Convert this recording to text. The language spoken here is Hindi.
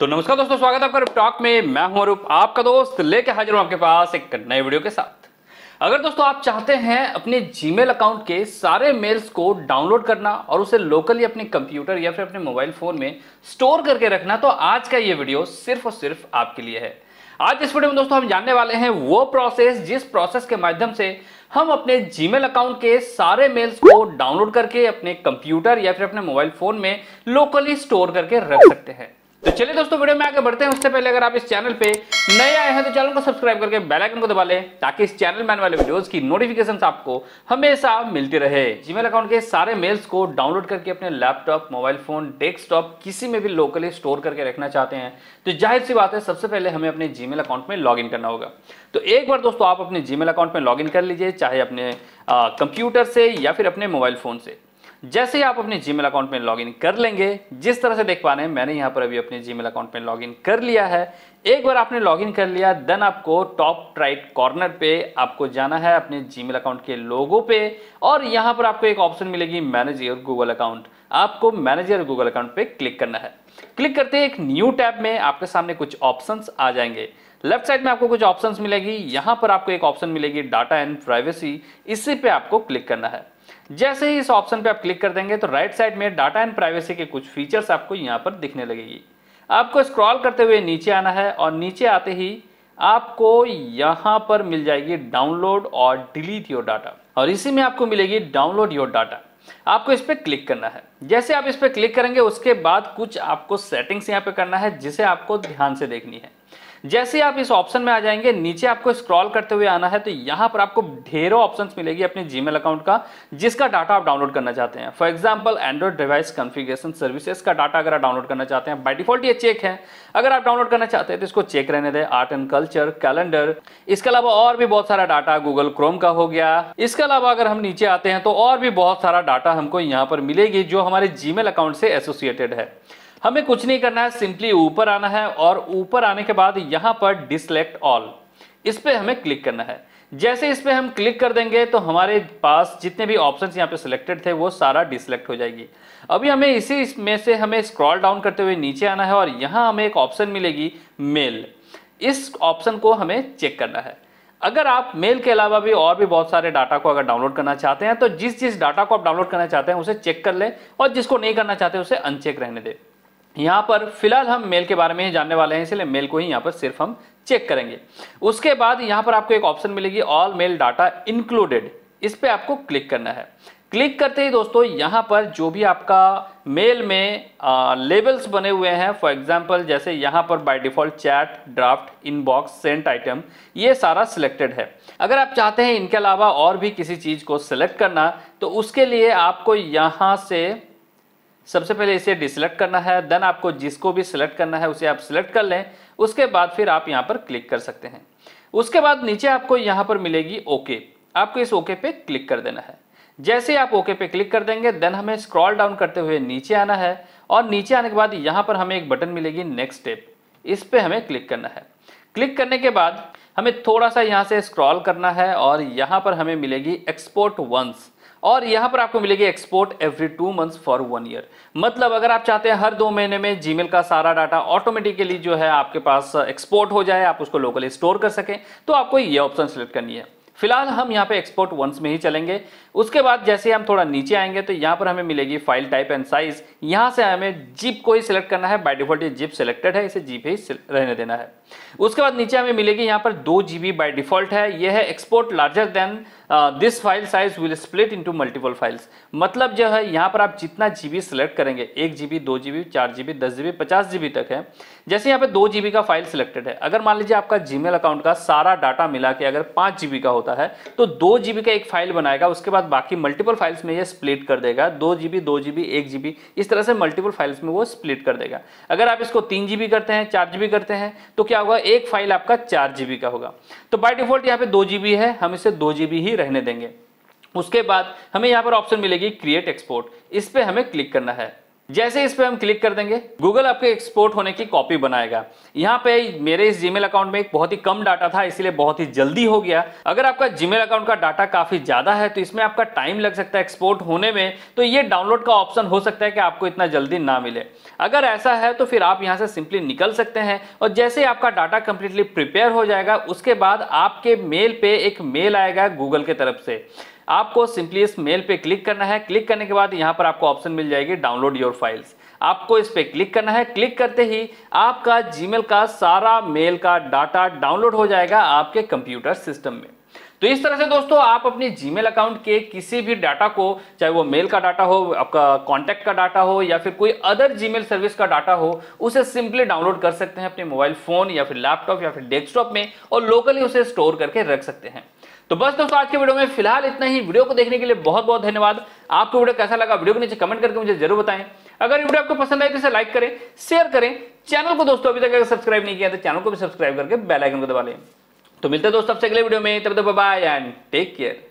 तो नमस्कार दोस्तों स्वागत है आपका टॉक में मैं हूं अरूप आपका दोस्त लेके हाजिर हूं आपके पास एक नए वीडियो के साथ अगर दोस्तों आप चाहते हैं अपने जीमेल अकाउंट के सारे मेल्स को डाउनलोड करना और उसे लोकली अपने कंप्यूटर या फिर अपने मोबाइल फोन में स्टोर करके रखना तो आज का ये वीडियो सिर्फ और सिर्फ आपके लिए है आज इस वीडियो में दोस्तों हम जानने वाले हैं वो प्रोसेस जिस प्रोसेस के माध्यम से हम अपने जीमेल अकाउंट के सारे मेल्स को डाउनलोड करके अपने कंप्यूटर या फिर अपने मोबाइल फोन में लोकली स्टोर करके रख सकते हैं तो चलिए दोस्तों वीडियो में आगे बढ़ते हैं उससे पहले अगर आप इस चैनल पे नए आए हैं तो चैनल को सब्सक्राइब करके बेल आइकन को दबा लें ताकि इस चैनल में आने वाले वीडियोस की नोटिफिकेशन आपको हमेशा मिलती रहे जीमेल अकाउंट के सारे मेल्स को डाउनलोड करके अपने लैपटॉप मोबाइल फोन डेस्कटॉप किसी में भी लोकली स्टोर करके रखना चाहते हैं तो जाहिर सी बात है सबसे पहले हमें अपने जीमेल अकाउंट में लॉग करना होगा तो एक बार दोस्तों आप अपने जीमेल अकाउंट में लॉग कर लीजिए चाहे अपने कंप्यूटर से या फिर अपने मोबाइल फोन से जैसे ही आप अपने जीमेल अकाउंट में लॉगिन कर लेंगे जिस तरह से देख पा रहे हैं मैंने यहाँ पर अभी अपने जीमेल अकाउंट में लॉगिन कर लिया है एक बार आपने लॉगिन कर लिया देन आपको टॉप राइट कॉर्नर पे आपको जाना है अपने जीमेल अकाउंट के लोगों पे और यहाँ पर आपको एक ऑप्शन मिलेगी मैनेज योर गूगल अकाउंट आपको मैनेजर गूगल अकाउंट पे क्लिक करना है क्लिक करते ही एक न्यू टैब में आपके सामने कुछ ऑप्शंस आ जाएंगे लेफ्ट साइड में आपको कुछ ऑप्शंस मिलेगी यहां पर आपको एक ऑप्शन मिलेगी डाटा एंड प्राइवेसी इसी पे आपको क्लिक करना है जैसे ही इस ऑप्शन पे आप क्लिक कर देंगे तो राइट साइड में डाटा एंड प्राइवेसी के कुछ फीचर्स आपको यहाँ पर दिखने लगेगी आपको स्क्रॉल करते हुए नीचे आना है और नीचे आते ही आपको यहां पर मिल जाएगी डाउनलोड और डिलीट योर डाटा और इसी में आपको मिलेगी डाउनलोड योर डाटा आपको इस पर क्लिक करना है जैसे आप इस पर क्लिक करेंगे उसके बाद कुछ आपको सेटिंग्स यहाँ पे करना है जिसे आपको ध्यान से देखनी है जैसे आप इस ऑप्शन में आ जाएंगे नीचे आपको स्क्रॉल करते हुए आना है तो यहां पर आपको ढेरों ऑप्शन मिलेगी अपने जीमेल अकाउंट का जिसका डाटा आप डाउनलोड करना चाहते हैं for example android device configuration services का डाटा अगर आप डाउनलोड करना चाहते हैं बाई डिफॉल्ट ये चेक है अगर आप डाउनलोड करना चाहते हैं तो इसको चेक रहने दें आर्ट एंड कल्चर कैलेंडर इसके अलावा और भी बहुत सारा डाटा गूगल क्रोम का हो गया इसके अलावा अगर हम नीचे आते हैं तो और भी बहुत सारा डाटा हमको यहाँ पर मिलेगी जो हमारे जीमेल अकाउंट से एसोसिएटेड है हमें कुछ नहीं करना है सिंपली ऊपर आना है और ऊपर आने के बाद यहाँ पर डिसलेक्ट ऑल इस पर हमें क्लिक करना है जैसे इस पर हम क्लिक कर देंगे तो हमारे पास जितने भी ऑप्शंस यहाँ पे सिलेक्टेड थे वो सारा डिसलेक्ट हो जाएगी अभी हमें इसी इसमें से हमें स्क्रॉल डाउन करते हुए नीचे आना है और यहाँ हमें एक ऑप्शन मिलेगी मेल इस ऑप्शन को हमें चेक करना है अगर आप मेल के अलावा भी और भी बहुत सारे डाटा को अगर डाउनलोड करना चाहते हैं तो जिस जिस डाटा को आप डाउनलोड करना चाहते हैं उसे चेक कर लें और जिसको नहीं करना चाहते उसे अनचेक रहने दें यहाँ पर फिलहाल हम मेल के बारे में जानने वाले हैं इसलिए मेल को ही यहाँ पर सिर्फ हम चेक करेंगे उसके बाद यहाँ पर आपको एक ऑप्शन मिलेगी ऑल मेल डाटा इंक्लूडेड इस पर आपको क्लिक करना है क्लिक करते ही दोस्तों यहाँ पर जो भी आपका मेल में आ, लेवल्स बने हुए हैं फॉर एग्जांपल जैसे यहाँ पर by default chat draft inbox sent item ये सारा सिलेक्टेड है अगर आप चाहते हैं इनके अलावा और भी किसी चीज़ को सिलेक्ट करना तो उसके लिए आपको यहाँ से सबसे पहले इसे डिसलेक्ट करना है देन आपको जिसको भी सिलेक्ट करना है उसे आप सिलेक्ट कर लें उसके बाद फिर आप यहाँ पर क्लिक कर सकते हैं उसके बाद नीचे आपको यहाँ पर मिलेगी ओके आपको इस ओके पे क्लिक कर देना है जैसे आप ओके पे क्लिक कर देंगे देन हमें स्क्रॉल डाउन करते हुए नीचे आना है और नीचे आने के बाद यहाँ पर हमें एक बटन मिलेगी नेक्स्ट स्टेप इस पर हमें क्लिक करना है क्लिक करने के बाद हमें थोड़ा सा यहाँ से स्क्रॉल करना है और यहाँ पर हमें मिलेगी एक्सपोर्ट वंस और यहां पर आपको मिलेगी export every two months for one year मतलब अगर आप चाहते हैं हर दो महीने में जीमेल का सारा डाटा ऑटोमेटिकली जो है आपके पास एक्सपोर्ट uh, हो जाए आप उसको लोकली स्टोर कर सकें तो आपको ये ऑप्शन सेलेक्ट करनी है फिलहाल हम यहाँ पे एक्सपोर्ट वंस में ही चलेंगे उसके बाद जैसे हम थोड़ा नीचे आएंगे तो यहाँ पर हमें मिलेगी फाइल टाइप एंड साइज यहाँ से हमें जिप को ही सिलेक्ट करना है बाय डिफॉल्ट ये जिप सिलेक्टेड है इसे जीप ही रहने देना है उसके बाद नीचे हमें मिलेगी यहाँ पर दो जी बाय डिफॉल्ट है यह है export larger than this file size will split into multiple files मतलब जो है यहाँ पर आप जितना जीबी सिलेक्ट करेंगे एक जीबी दो जीबी चार जीबी दस जीबी पचास जीबी तक है जैसे यहाँ पे दो जीबी का फाइल सिलेक्टेड है अगर मान लीजिए आपका जीमेल अकाउंट का सारा डाटा मिला के अगर पाँच जीबी का होता है तो दो जीबी का एक फाइल बनाएगा उसके बाद बाकी मल्टीपल फाइल्स में यह स्प्लिट कर देगा दो जीबी दो जीबी एक जीबी इस तरह से मल्टीपल फाइल्स में वो स्प्लिट कर देगा अगर आप इसको तीन जीबी करते हैं चार जीबी करते हैं तो क्या होगा एक फाइल आपका चार जीबी का होगा तो बाई डिफॉल्ट यहाँ पे दो जीबी है हम इसे दो जीबी ही रहने देंगे उसके बाद हमें यहाँ पर ऑप्शन मिलेगी क्रिएट एक्सपोर्ट इस पर हमें क्लिक करना है जैसे इस पर हम क्लिक कर देंगे गूगल आपके एक्सपोर्ट होने की कॉपी बनाएगा यहाँ पे मेरे इस जीमेल अकाउंट में एक बहुत ही कम डाटा था इसलिए बहुत ही जल्दी हो गया अगर आपका जीमेल अकाउंट का डाटा काफी ज्यादा है तो इसमें आपका टाइम लग सकता है एक्सपोर्ट होने में तो ये डाउनलोड का ऑप्शन हो सकता है कि आपको इतना जल्दी ना मिले अगर ऐसा है तो फिर आप यहाँ से सिंपली निकल सकते हैं और जैसे आपका डाटा कंप्लीटली प्रिपेयर हो जाएगा उसके बाद आपके मेल पे एक मेल आएगा गूगल की तरफ से आपको सिंपली इस मेल पे क्लिक करना है क्लिक करने के बाद यहाँ पर आपको ऑप्शन मिल जाएगी डाउनलोड योर फाइल्स आपको इस पर क्लिक करना है क्लिक करते ही आपका जीमेल का सारा मेल का डाटा डाउनलोड हो जाएगा आपके कंप्यूटर सिस्टम में तो इस तरह से दोस्तों आप अपने जीमेल अकाउंट के किसी भी डाटा को चाहे वो मेल का डाटा हो आपका कॉन्टैक्ट का डाटा हो या फिर कोई अदर जीमेल सर्विस का डाटा हो उसे सिंपली डाउनलोड कर सकते हैं अपने मोबाइल फोन या फिर लैपटॉप या फिर डेस्कटॉप में और लोकली उसे स्टोर करके रख सकते हैं तो बस दोस्तों आज के वीडियो में फिलहाल इतना ही वीडियो को देखने के लिए बहुत बहुत धन्यवाद आपको वीडियो कैसा लगा वीडियो के नीचे कमेंट करके मुझे जरूर बताएं अगर वीडियो आपको पसंद आए तो इसे लाइक करें शेयर करें चैनल को दोस्तों अभी तक अगर सब्सक्राइब नहीं किया तो चैनल को भी सब्सक्राइब करके बेलाइकन को दबा लें तो मिलते हैं दोस्तों आपसे अगले वीडियो में तब तक बाय एंड टेक केयर